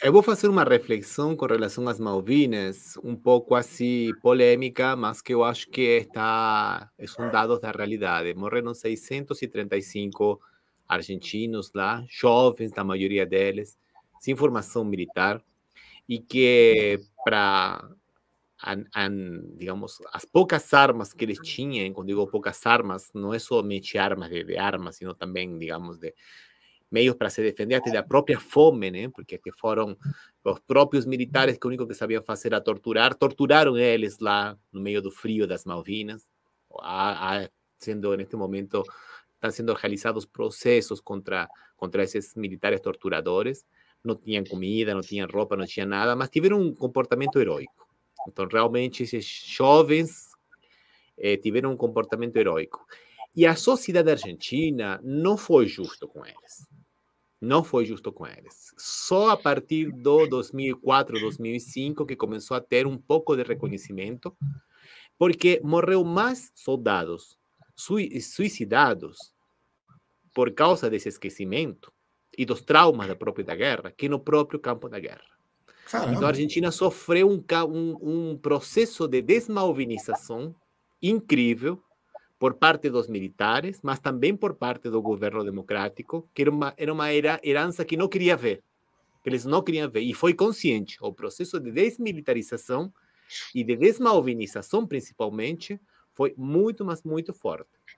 Eu eh, vou fazer uma reflexão com relação às Malvinas, um pouco assim polêmica, mas que eu acho que está, são dados da realidade. Morreram 635 argentinos lá, jovens, da maioria deles, sem formação militar, e que para digamos as poucas armas que eles tinham, quando digo poucas armas, não é somente armas de, de armas, sino também digamos de medios para se defender de la propia fome, ¿eh? Porque que fueron los propios militares que o único que sabían hacer era torturar, Torturaron ellos lá no del do frio las Malvinas, a, a, neste momento están siendo realizados procesos contra contra esos militares torturadores. no tenían comida, no tenían ropa, no tenían nada, mas tuvieron un comportamiento heroico entonces realmente esos jóvenes eh, tuvieron un comportamiento heroico y la a argentina no fue justo con ellos não foi justo com eles. Só a partir do 2004, 2005 que começou a ter um pouco de reconhecimento, porque morreu mais soldados suicidados por causa desse esquecimento e dos traumas da própria guerra que no próprio campo da guerra. Caramba. Então a Argentina sofreu um, um, um processo de desmalvinização incrível por parte dos militares, mas também por parte do governo democrático, que era uma, era uma era, herança que não queria ver. Que eles não queriam ver. E foi consciente. O processo de desmilitarização e de desmalvinização, principalmente, foi muito, mas muito forte.